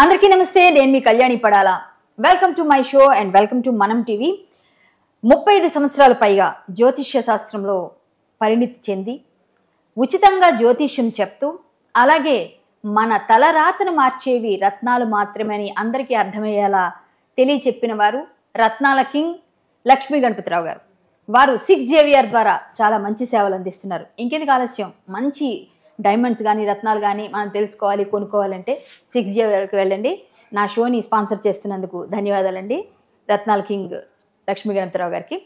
అందరికీ నమస్తే నేను మీ Kalyani Padala welcome to my show and welcome to Manam TV ముప్పై ఐదు సంవత్సరాల పైగా జ్యోతిష్య శాస్త్రంలో పరిణితి చెంది ఉచితంగా జ్యోతిష్యం చెప్తూ అలాగే మన తలరాతను మార్చేవి రత్నాలు మాత్రమే అని అందరికీ అర్థమయ్యేలా తెలియచెప్పిన వారు రత్నాల కింగ్ లక్ష్మీ గణపతిరావు గారు వారు సిక్స్ జేవిఆర్ ద్వారా చాలా మంచి సేవలు అందిస్తున్నారు ఇంకెందుకు ఆలస్యం మంచి డైమండ్స్ కానీ రత్నాలు కానీ మనం తెలుసుకోవాలి కొనుక్కోవాలంటే సిక్స్ జే వరకు వెళ్ళండి నా షోని స్పాన్సర్ చేస్తున్నందుకు ధన్యవాదాలండి రత్నాల్ కింగ్ లక్ష్మీ గణపతిరావు గారికి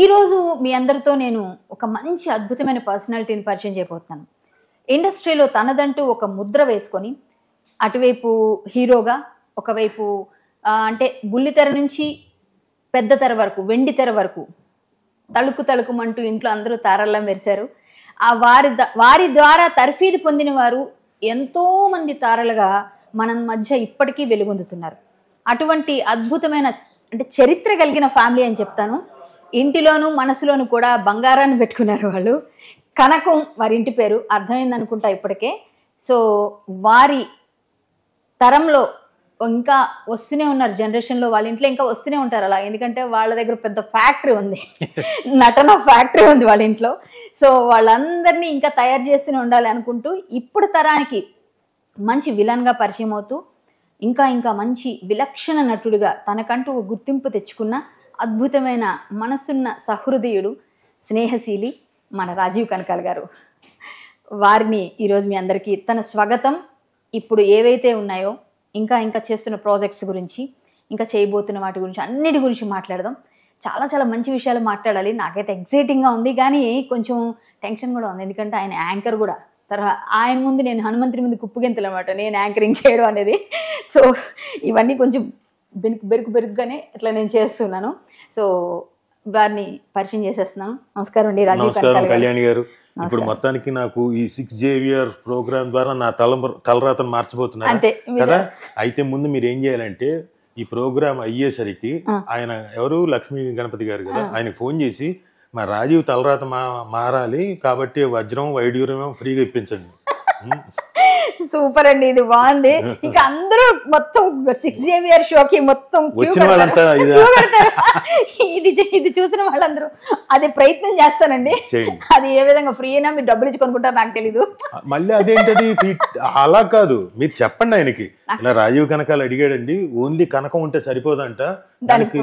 ఈరోజు మీ అందరితో నేను ఒక మంచి అద్భుతమైన పర్సనాలిటీని పరిచయం చేయబోతున్నాను ఇండస్ట్రీలో తనదంటూ ఒక ముద్ర వేసుకొని అటువైపు హీరోగా ఒకవైపు అంటే బుల్లితెర నుంచి పెద్ద తెర వరకు వెండి తెర వరకు తళుకు తళుకుమంటూ ఇంట్లో అందరూ తారల్లం మెరిశారు ఆ వారి వారి ద్వారా తర్ఫీదు పొందిన వారు ఎంతోమంది తారలుగా మన మధ్య ఇప్పటికీ వెలుగొందుతున్నారు అటువంటి అద్భుతమైన అంటే చరిత్ర కలిగిన ఫ్యామిలీ అని చెప్తాను ఇంటిలోను మనసులోను కూడా బంగారాన్ని పెట్టుకున్నారు వాళ్ళు కనకం వారి ఇంటి పేరు అర్థమైంది అనుకుంటా ఇప్పటికే సో వారి తరంలో ఇంకా వస్తూనే ఉన్నారు జనరేషన్లో వాళ్ళ ఇంట్లో ఇంకా వస్తూనే ఉంటారు అలా ఎందుకంటే వాళ్ళ దగ్గర పెద్ద ఫ్యాక్టరీ ఉంది నటన ఫ్యాక్టరీ ఉంది వాళ్ళ ఇంట్లో సో వాళ్ళందరినీ ఇంకా తయారు చేస్తూనే ఉండాలి అనుకుంటూ ఇప్పుడు తరానికి మంచి విలన్గా పరిచయం అవుతూ ఇంకా ఇంకా మంచి విలక్షణ నటుడిగా తనకంటూ గుర్తింపు తెచ్చుకున్న అద్భుతమైన మనసున్న సహృదయుడు స్నేహశీలి మన రాజీవ్ కనకాల్ గారు వారిని ఈరోజు మీ అందరికీ తన స్వాగతం ఇప్పుడు ఏవైతే ఉన్నాయో ఇంకా ఇంకా చేస్తున్న ప్రాజెక్ట్స్ గురించి ఇంకా చేయబోతున్న వాటి గురించి అన్నిటి గురించి మాట్లాడదాం చాలా చాలా మంచి విషయాలు మాట్లాడాలి నాకైతే ఎగ్జైటింగ్గా ఉంది కానీ కొంచెం టెన్షన్ కూడా ఉంది ఎందుకంటే ఆయన యాంకర్ కూడా తర్వాత ఆయన ముందు నేను హనుమంతుని ముందు కుప్పుగెంతలు అనమాట నేను యాంకరింగ్ చేయడం అనేది సో ఇవన్నీ కొంచెం బెరుకు బెరుకు బెరుకుగానే ఇట్లా నేను చేస్తున్నాను సో వారిని పరిచయం చేసేస్తున్నాం నమస్కారం అండి నమస్కారం కళ్యాణి గారు ఇప్పుడు మొత్తానికి నాకు ఈ సిక్స్ జేవియర్ ప్రోగ్రామ్ ద్వారా నా తల తలరాతను మార్చబోతున్నాను కదా అయితే ముందు మీరు ఏం చేయాలంటే ఈ ప్రోగ్రామ్ అయ్యేసరికి ఆయన ఎవరు లక్ష్మీ గణపతి గారు కదా ఆయన ఫోన్ చేసి మా రాజీవ్ తలరాత మారాలి కాబట్టి వజ్రం వైడ్యూరం ఫ్రీగా ఇప్పించండి సూపర్ అండి ఇది బాగుంది ఇంకా అందరూ మొత్తం సిక్స్ షో షోకి మొత్తం ఇది ఇది చూసిన వాళ్ళందరూ అది ప్రయత్నం చేస్తానండి అది ఏ విధంగా ఫ్రీ అయినా మీరు డబ్బులు ఇచ్చి కొనుక్కుంటారు నాకు తెలీదు మళ్ళీ అదేంటది అలా కాదు మీరు చెప్పండి ఆయనకి ఇలా రాజీవ్ కనకాలు అడిగాడండి ఓన్లీ కనకం ఉంటే సరిపోదంట దానికి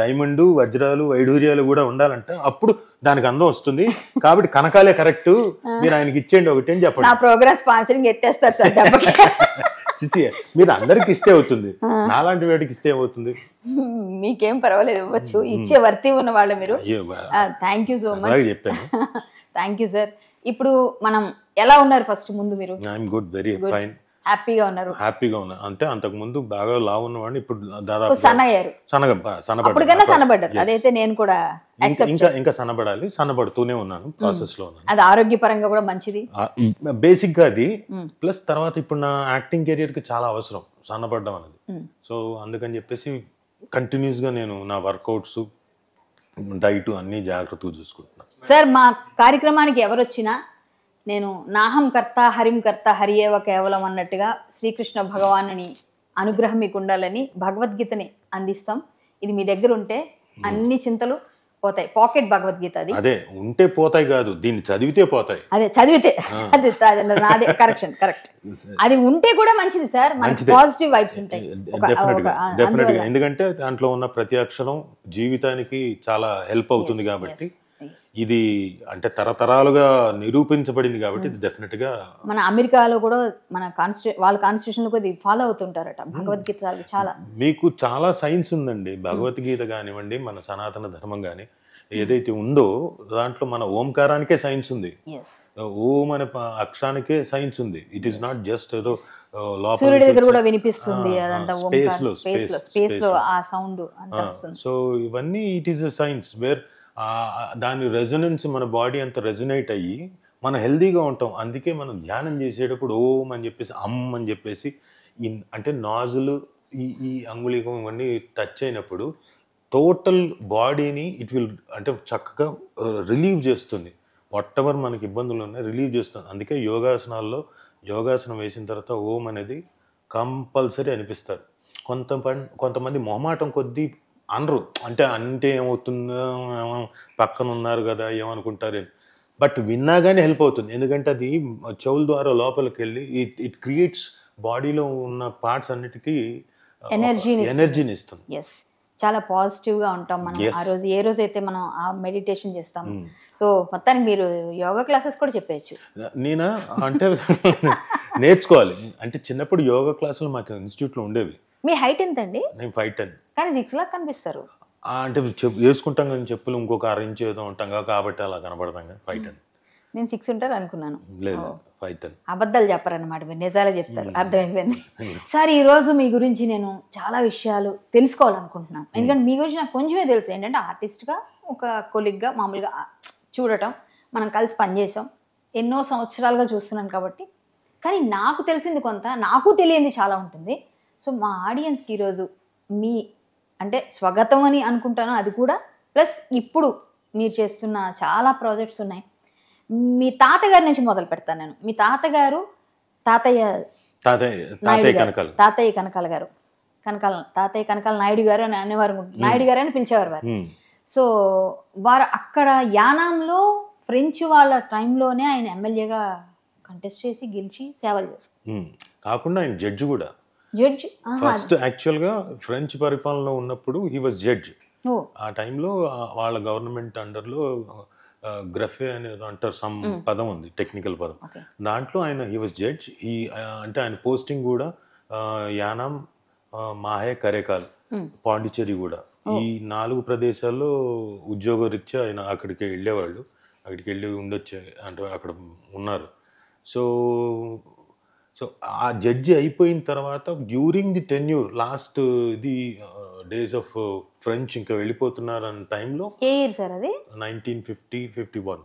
డైమండ్ వజ్రాలు వైడూర్యాలు కూడా ఉండాలంట అప్పుడు దానికి అందం వస్తుంది కాబట్టి కనకాలే కరెక్ట్ మీరు ఆయనకి ఇచ్చేయండి ఒకటి అని చెప్పండి ప్రోగ్రెస్ స్పాన్సరింగ్ ఎత్తేస్తారు సార్ చిచ్చి మీరు అందరికి ఇస్తే అవుతుంది నాలాంటి వాడికి ఇస్తే అవుతుంది మీకేం పర్వాలేదు ఇవ్వచ్చు ఇచ్చే వర్తి ఉన్న వాళ్ళు మీరు థ్యాంక్ యూ సో మచ్ చెప్పాను థ్యాంక్ యూ సార్ ఇప్పుడు మనం ఎలా ఉన్నారు ఫస్ట్ ముందు మీరు ఐఎమ్ గుడ్ వెరీ ఫైన్ హ్యాపీగా ఉన్నారు హ్యాపీగా ఉన్నారు అంటే అంతకు ముందు బాగా లావు ఉన్నవాడిని ఇప్పుడు దాదాపు అయ్యారు సనగ సనబడ్డారు అప్పటికైనా సన్నబడ్డారు అదైతే నేను కూడా ఇంకా ఇంకా సన్నబడాలి సన్నబడుతూనే ఉన్నాను ప్రాసెస్ లో ఉన్నాను అది ఆరోగ్యపరంగా కూడా మంచిది బేసిక్ గా అది ప్లస్ తర్వాత ఇప్పుడు నా యాక్టింగ్ కెరియర్ కి చాలా అవసరం సన్నబడడం అనేది సో అందుకని చెప్పేసి కంటిన్యూస్ గా నేను నా వర్కౌట్స్ డైట్ అన్ని జాగ్రత్తగా చూసుకుంటున్నాను సార్ మా కార్యక్రమానికి ఎవరు వచ్చినా నేను నాహం కర్త హరిం కర్త హరియేవ కేవలం అన్నట్టుగా శ్రీకృష్ణ భగవానుని అనుగ్రహం మీకు ఉండాలని భగవద్గీతని అందిస్తాం ఇది మీ దగ్గర ఉంటే అన్ని చింతలు పోతాయి పాకెట్ భగవద్గీత అది అదే ఉంటే పోతాయి కాదు దీన్ని చదివితే పోతాయి అదే చదివితే అది నాదే కరెక్షన్ కరెక్ట్ అది ఉంటే కూడా మంచిది సార్ మంచి పాజిటివ్ వైబ్స్ ఉంటాయి డెఫినెట్ గా ఎందుకంటే దాంట్లో ఉన్న ప్రతి అక్షరం జీవితానికి చాలా హెల్ప్ అవుతుంది కాబట్టి ఇది అంటే తరతరాలుగా నిరూపించబడింది కాబట్టి ఇది డెఫినెట్ గా మన అమెరికాలో కూడా మన కాన్స్టి వాళ్ళ కాన్స్టిట్యూషన్ కూడా ఫాలో అవుతుంటారట భగవద్గీత చాలా మీకు చాలా సైన్స్ ఉందండి భగవద్గీత కానివ్వండి మన సనాతన ధర్మం కానీ ఏదైతే ఉందో దాంట్లో మన ఓంకారానికే సైన్స్ ఉంది ఓం అనే అక్షరానికే సైన్స్ ఉంది ఇట్ ఈస్ నాట్ జస్ట్ ఏదో సూర్యుడి కూడా వినిపిస్తుంది సో ఇవన్నీ ఇట్ ఈస్ సైన్స్ వేర్ దాని రెజొనెన్స్ మన బాడీ అంత రెజొనేట్ అయ్యి మనం హెల్దీగా ఉంటాం అందుకే మనం ధ్యానం చేసేటప్పుడు ఓం అని చెప్పేసి అమ్ అని చెప్పేసి ఇన్ అంటే నాజులు ఈ ఈ అంగుళీకం ఇవన్నీ టచ్ అయినప్పుడు టోటల్ బాడీని ఇట్ విల్ అంటే చక్కగా రిలీవ్ చేస్తుంది వాట్ ఎవర్ మనకి ఇబ్బందులు ఉన్నాయి రిలీవ్ చేస్తుంది అందుకే యోగాసనాల్లో యోగాసనం వేసిన తర్వాత ఓం అనేది కంపల్సరీ అనిపిస్తారు కొంత కొంతమంది మొహమాటం కొద్దీ అనరు అంటే అంటే ఏమవుతుందో పక్కన ఉన్నారు కదా ఏమనుకుంటారు బట్ విన్నా కానీ హెల్ప్ అవుతుంది ఎందుకంటే అది చెవుల ద్వారా లోపలికి వెళ్ళి ఇట్ ఇట్ క్రియేట్స్ బాడీలో ఉన్న పార్ట్స్ అన్నిటికీ ఎనర్జీని ఎనర్జీని ఇస్తుంది ఎస్ చాలా పాజిటివ్గా ఉంటాం మనం ఆ రోజు ఏ రోజు అయితే మనం ఆ మెడిటేషన్ చేస్తాం సో మొత్తానికి మీరు యోగా క్లాసెస్ కూడా చెప్పేయచ్చు నేనా అంటే నేర్చుకోవాలి అంటే చిన్నప్పుడు యోగా క్లాసులు మాకు ఇన్స్టిట్యూట్లో ఉండేవి మీ హైట్ ఎంత అండి నేను ఫైవ్ టెన్ కానీ సిక్స్ లాక్ కనిపిస్తారు అంటే వేసుకుంటాం కానీ చెప్పులు ఇంకొక అర ఇంచ్ ఏదో ఉంటాం కాబట్టి అలా కనబడతాం కానీ ఫైవ్ టెన్ నేను సిక్స్ ఉంటారు అనుకున్నాను లేదు ఫైవ్ టెన్ అబద్ధాలు చెప్పారనమాట మీరు నిజాలే చెప్తారు అర్థమైపోయింది సార్ ఈ రోజు మీ గురించి నేను చాలా విషయాలు తెలుసుకోవాలనుకుంటున్నాను ఎందుకంటే మీ గురించి నాకు కొంచెమే తెలుసు ఏంటంటే ఆర్టిస్ట్గా ఒక కొలిగ్గా మామూలుగా చూడటం మనం కలిసి పనిచేసాం ఎన్నో సంవత్సరాలుగా చూస్తున్నాను కాబట్టి కానీ నాకు తెలిసింది కొంత నాకు తెలియంది చాలా ఉంటుంది సో మా ఆడియన్స్కి ఈరోజు మీ అంటే స్వాగతం అని అనుకుంటాను అది కూడా ప్లస్ ఇప్పుడు మీరు చేస్తున్న చాలా ప్రాజెక్ట్స్ ఉన్నాయి మీ తాతగారి నుంచి మొదలు పెడతాను నేను మీ తాతగారు తాతయ్య తాతయ్య కనకాల తాతయ్య కనకాల గారు కనకాల తాతయ్య కనకాల నాయుడు గారు అని అనేవారు నాయుడు గారు అని పిలిచేవారు వారు సో వారు అక్కడ యానాంలో ఫ్రెంచ్ వాళ్ళ టైంలోనే ఆయన ఎమ్మెల్యేగా కంటెస్ట్ చేసి గెలిచి సేవలు చేస్తారు కాకుండా ఆయన జడ్జి కూడా జడ్జ్ ఫస్ట్ గా ఫ్రెంచ్ పరిపాలన ఉన్నప్పుడు హీ వాజ్ జడ్జ్ ఆ టైంలో వాళ్ళ గవర్నమెంట్ అండర్లో గ్రఫే అనేది అంటారు సమ్ పదం ఉంది టెక్నికల్ పదం దాంట్లో ఆయన హీ వాజ్ జడ్జ్ ఈ అంటే ఆయన పోస్టింగ్ కూడా యానం మాహే కరేకాల్ పాండిచ్చేరి కూడా ఈ నాలుగు ప్రదేశాల్లో ఉద్యోగరీత్యా ఆయన అక్కడికి వెళ్ళేవాళ్ళు అక్కడికి వెళ్ళి ఉండొచ్చే అంటే అక్కడ ఉన్నారు సో సో ఆ జడ్జి అయిపోయిన తర్వాత during the tenure last the days of French ఇంకా వెళ్ళిపోతున్నారు అన్న టైంలో ఏ ఇయర్ సార్ అది నైన్టీన్ ఫిఫ్టీ ఫిఫ్టీ వన్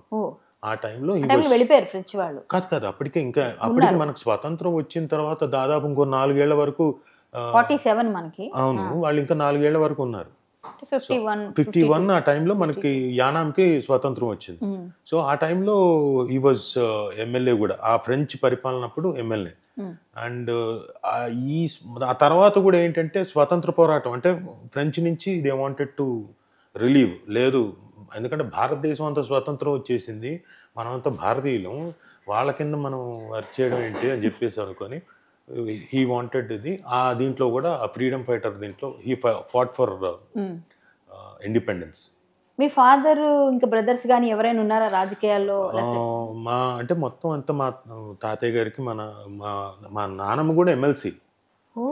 ఆ టైంలో వెళ్ళిపోయారు ఫ్రెంచ్ వాళ్ళు కాదు కాదు అప్పటికే ఇంకా అప్పటికే మనకు స్వాతంత్రం వచ్చిన తర్వాత దాదాపు ఇంకో నాలుగేళ్ల వరకు ఫార్టీ uh, సెవెన్ మనకి అవును వాళ్ళు ఇంకా నాలుగేళ్ల వరకు ఉన్నారు ఫిఫ్టీ వన్ ఆ టైంలో మనకి యానాంకి స్వాతంత్రం వచ్చింది hmm. సో ఆ టైంలో ఈ వాజ్ ఎమ్మెల్యే కూడా ఆ ఫ్రెంచ్ పరిపాలనప్పుడు ఎమ్మెల్యే అండ్ hmm. uh, ఈ ఆ తర్వాత కూడా ఏంటంటే స్వాతంత్ర పోరాటం అంటే ఫ్రెంచ్ నుంచి దే వాంటెడ్ టు రిలీవ్ లేదు ఎందుకంటే భారతదేశం అంతా స్వాతంత్రం వచ్చేసింది మనమంతా భారతీయులం వాళ్ళ కింద మనం వర్క్ చేయడం ఏంటి అని చెప్పేసి అనుకొని హీ వాంటెడ్ ఇది ఆ దీంట్లో కూడా ఆ ఫ్రీడమ్ ఫైటర్ దీంట్లో హీ ఫాట్ ఫర్ ఇండిపెండెన్స్ మీ ఫాదర్ ఇంకా బ్రదర్స్ కానీ ఎవరైనా ఉన్నారా రాజకీయాల్లో మా అంటే మొత్తం అంతా మా తాతయ్య గారికి మన మా మా నానమ్మ కూడా ఎమ్మెల్సీ ఓ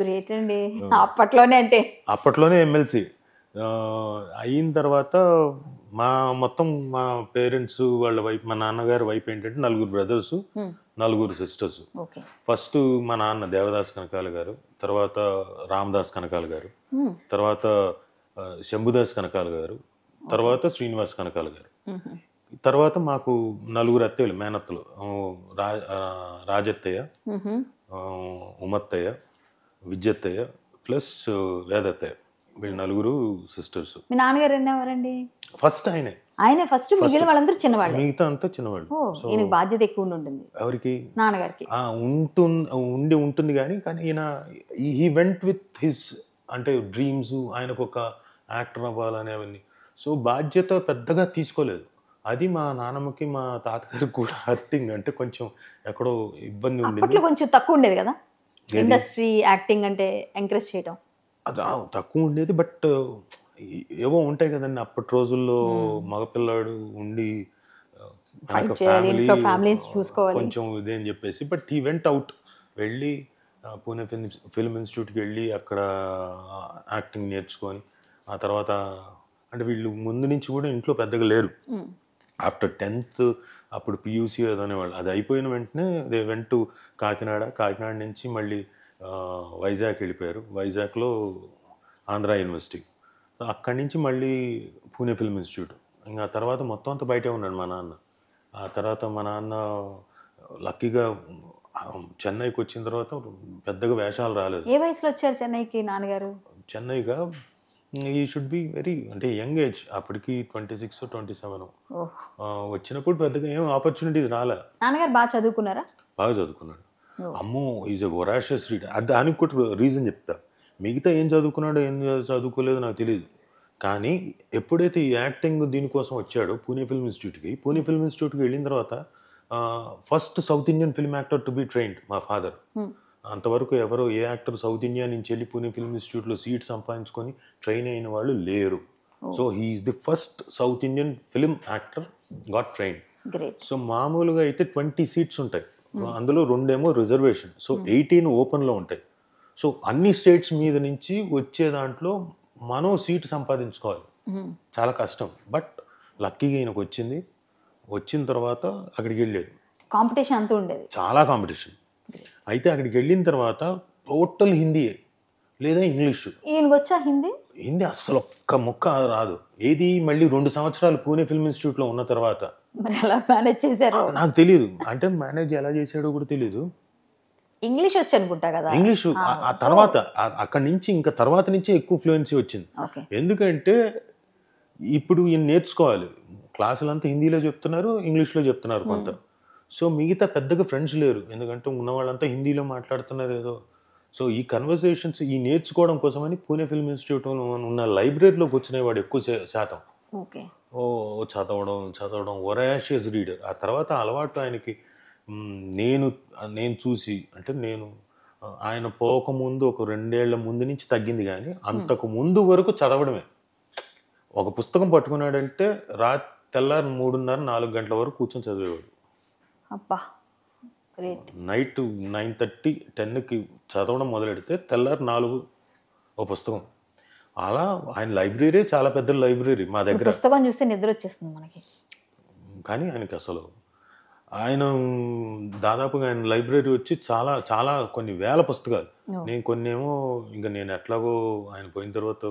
గ్రేట్ అండి అప్పట్లోనే అంటే అప్పట్లోనే ఎమ్మెల్సీ అయిన తర్వాత మా మొత్తం మా పేరెంట్స్ వాళ్ళ వైపు మా నాన్నగారి వైపు ఏంటంటే నలుగురు బ్రదర్స్ hmm. నలుగురు సిస్టర్స్ ఫస్ట్ మా నాన్న దేవదాస్ కనకాల గారు తర్వాత రామదాస్ కనకాల గారు hmm. తర్వాత శంభుదాస్ కనకాల గారు తర్వాత శ్రీనివాస్ కనకాల గారు mm-hmm. తర్వాత మాకు నలుగురు అత్తయ్యలు మేనత్తలు రాజత్తయ్య mm-hmm. ఉమత్తయ్య విద్యత్తయ్య ప్లస్ వేదత్తయ్య వీళ్ళు నలుగురు సిస్టర్స్ మీ నాన్నగారు ఎవరండి ఫస్ట్ ఆయనే ఆయనే ఫస్ట్ మిగిలిన వాళ్ళందరూ చిన్నవాళ్ళు మిగతా అంతా చిన్నవాళ్ళు ఈయనకి బాధ్యత ఎక్కువ ఉంటుంది ఎవరికి నాన్నగారికి ఉంటుంది ఉండి ఉంటుంది కానీ కానీ ఈయన హీ వెంట్ విత్ హిస్ అంటే డ్రీమ్స్ ఆయనకు ఒక యాక్టర్ అవ్వాలని అవన్నీ సో బాధ్యత పెద్దగా తీసుకోలేదు అది మా నాన్నమ్మకి మా తాతగారికి కూడా యాక్టింగ్ అంటే కొంచెం ఎక్కడో ఇబ్బంది ఉండేది కొంచెం తక్కువ ఉండేది కదా ఇండస్ట్రీ యాక్టింగ్ అంటే ఎంకరేజ్ చేయటం అది తక్కువ ఉండేది బట్ ఏవో ఉంటాయి కదండి అప్పటి రోజుల్లో మగపిల్లాడు ఉండి ఫ్యామిలీ కొంచెం అని చెప్పేసి బట్ ఈ వెంట్ అవుట్ వెళ్ళి పూణే ఫిల్మ్ ఫిల్మ్ ఇన్స్టిట్యూట్కి వెళ్ళి అక్కడ యాక్టింగ్ నేర్చుకొని ఆ తర్వాత అంటే వీళ్ళు ముందు నుంచి కూడా ఇంట్లో పెద్దగా లేరు ఆఫ్టర్ టెన్త్ అప్పుడు పియూసీ అదనేవాళ్ళు అది అయిపోయిన వెంటనే దే వెంట కాకినాడ కాకినాడ నుంచి మళ్ళీ వైజాగ్ వెళ్ళిపోయారు వైజాగ్లో ఆంధ్ర యూనివర్సిటీ అక్కడి నుంచి మళ్ళీ పూణే ఫిల్మ్ ఇన్స్టిట్యూట్ ఇంకా తర్వాత మొత్తం అంతా బయటే ఉన్నాడు మా నాన్న ఆ తర్వాత మా నాన్న లక్కీగా చెన్నైకి వచ్చిన తర్వాత పెద్దగా వేషాలు రాలేదు ఏ వయసులో వచ్చారు చెన్నైకి నాన్నగారు చెన్నైగా ఈ షుడ్ బి వెరీ అంటే యంగ్ ఏజ్ అప్పటికి ట్వంటీ సిక్స్ ట్వంటీ సెవెన్ వచ్చినప్పుడు పెద్దగా ఏం ఆపర్చునిటీస్ రాలే నాన్నగారు బాగా చదువుకున్నారా బాగా చదువుకున్నాడు అమ్మో ఈజ్ ఎ వొరాషియస్ రీడర్ అది దానికి కూడా రీజన్ చెప్తా మిగతా ఏం చదువుకున్నాడో ఏం చదువుకోలేదో నాకు తెలియదు కానీ ఎప్పుడైతే ఈ యాక్టింగ్ దీనికోసం వచ్చాడో పూణే ఫిల్మ్ ఇన్స్టిట్యూట్కి పూణే ఫిల్మ్ ఇన్స్టిట్యూట్కి వెళ్ళిన తర్వాత first South Indian film actor to be trained మా ఫాదర్ hmm. అంతవరకు ఎవరు ఏ యాక్టర్ సౌత్ ఇండియా నుంచి వెళ్ళి పూణే ఫిల్మ్ ఇన్స్టిట్యూట్లో సీట్ సంపాదించుకొని ట్రైన్ అయిన వాళ్ళు లేరు so he is the first South Indian film actor got train so మామూలుగా అయితే ట్వంటీ సీట్స్ ఉంటాయి Hmm. అందులో రెండేమో రిజర్వేషన్ సో hmm. ఎయిటీన్ ఓపెన్లో ఉంటాయి సో అన్ని స్టేట్స్ మీద నుంచి వచ్చే దాంట్లో మనం సీట్ సంపాదించుకోవాలి hmm. చాలా కష్టం బట్ లక్కీగా ఈయనకు వచ్చింది వచ్చిన తర్వాత అక్కడికి వెళ్ళాడు కాంపిటీషన్ అంతా ఉండేది చాలా కాంపిటీషన్ అయితే అక్కడికి వెళ్ళిన తర్వాత టోటల్ హిందీ లేదా ఇంగ్లీష్ వచ్చా హిందీ హిందీ అస్సలు ఒక్క ముక్క రాదు ఏది మళ్ళీ రెండు సంవత్సరాలు పూణే ఫిల్మ్ ఇన్స్టిట్యూట్లో ఉన్న తర్వాత ఎలా మేనేజ్ చేశారు నాకు తెలియదు అంటే మేనేజ్ ఎలా చేశాడో కూడా తెలియదు ఇంగ్లీష్ వచ్చి అనుకుంటా కదా ఇంగ్లీష్ ఆ తర్వాత అక్కడి నుంచి ఇంకా తర్వాత నుంచి ఎక్కువ ఫ్లూయెన్సీ వచ్చింది ఎందుకంటే ఇప్పుడు ఈయన నేర్చుకోవాలి క్లాసులు అంతా హిందీలో చెప్తున్నారు ఇంగ్లీష్లో చెప్తున్నారు కొంత hmm. సో మిగతా పెద్దగా ఫ్రెండ్స్ లేరు ఎందుకంటే ఉన్నవాళ్ళంతా హిందీలో మాట్లాడుతున్నారు ఏదో సో ఈ కన్వర్సేషన్స్ ఈ నేర్చుకోవడం కోసమని పూణే ఫిల్మ్ ఇన్స్టిట్యూట్ ఉన్న లైబ్రరీలోకి వచ్చిన వాడు ఎక్కువ శాతం ఓకే ఓ చదవడం చదవడం ఒరాషియస్ రీడర్ ఆ తర్వాత అలవాటు ఆయనకి నేను నేను చూసి అంటే నేను ఆయన పోకముందు ఒక రెండేళ్ల ముందు నుంచి తగ్గింది కానీ అంతకు ముందు వరకు చదవడమే ఒక పుస్తకం పట్టుకున్నాడంటే రా తెల్లారి మూడున్నర నాలుగు గంటల వరకు కూర్చొని చదివేవాడు అబ్బా నైట్ నైన్ థర్టీ టెన్కి చదవడం మొదలెడితే తెల్లారి నాలుగు ఒక పుస్తకం అలా ఆయన లైబ్రరీ చాలా పెద్ద లైబ్రరీ మా దగ్గర పుస్తకం చూస్తే నిద్ర వచ్చేస్తుంది మనకి కానీ ఆయనకి అసలు ఆయన దాదాపుగా ఆయన లైబ్రరీ వచ్చి చాలా చాలా కొన్ని వేల పుస్తకాలు నేను కొన్ని ఏమో ఇంకా నేను ఎట్లాగో ఆయన పోయిన తర్వాత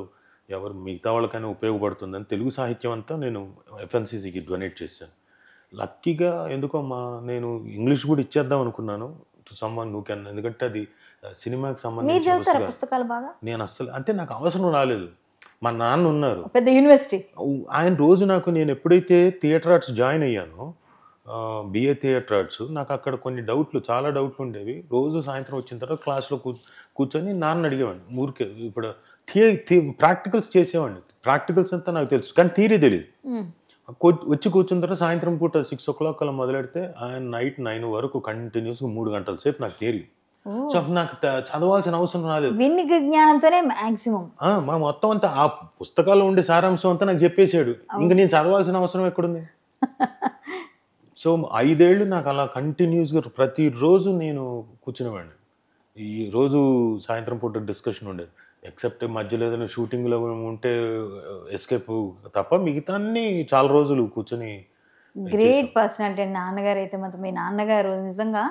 ఎవరు మిగతా వాళ్ళకైనా ఉపయోగపడుతుందని తెలుగు సాహిత్యం అంతా నేను ఎఫ్ఎన్సీసీకి డొనేట్ చేశాను లక్కీగా ఎందుకో మా నేను ఇంగ్లీష్ కూడా ఇచ్చేద్దాం అనుకున్నాను టు సమ్ వన్ నువ్వు కెన్ ఎందుకంటే అది సినిమాకి సంబంధించిన పుస్తకాలు బాగా నేను అస్సలు అంటే నాకు అవసరం రాలేదు మా నాన్న ఉన్నారు పెద్ద యూనివర్సిటీ ఆయన రోజు నాకు నేను ఎప్పుడైతే థియేటర్ ఆర్ట్స్ జాయిన్ అయ్యానో బిఏ థియేటర్ ఆర్ట్స్ నాకు అక్కడ కొన్ని డౌట్లు చాలా డౌట్లు ఉండేవి రోజు సాయంత్రం వచ్చిన తర్వాత క్లాస్లో కూ కూర్చొని నాన్న అడిగేవాడిని ఊరికే ఇప్పుడు థియరీ ప్రాక్టికల్స్ చేసేవాడిని ప్రాక్టికల్స్ అంతా నాకు తెలుసు కానీ థియరీ తెలియదు వచ్చి కూర్చున్న తర్వాత సాయంత్రం పూట సిక్స్ ఓ క్లాక్ అలా మొదలెడితే ఆయన నైట్ నైన్ వరకు కంటిన్యూస్గా మూడు గంటల సేపు నాకు థియరీ సో నాకు చదవాల్సిన అవసరం రాలేదు విన్నిక జ్ఞానంతోనే మాక్సిమం మా మొత్తం అంతా ఆ పుస్తకాల్లో ఉండే సారాంశం అంతా నాకు చెప్పేశాడు ఇంక నేను చదవాల్సిన అవసరం ఎక్కడుంది సో ఐదేళ్లు నాకు అలా కంటిన్యూస్గా ప్రతిరోజు నేను కూర్చునేవాడిని ఈ రోజు సాయంత్రం పూట డిస్కషన్ ఉండేది ఎక్సెప్ట్ మధ్యలో ఏదైనా షూటింగ్లో ఉంటే ఎస్కేప్ తప్ప మిగతా అన్ని చాలా రోజులు కూర్చొని గ్రేట్ పర్సన్ అంటే నాన్నగారు అయితే మాత్రం మీ నాన్నగారు నిజంగా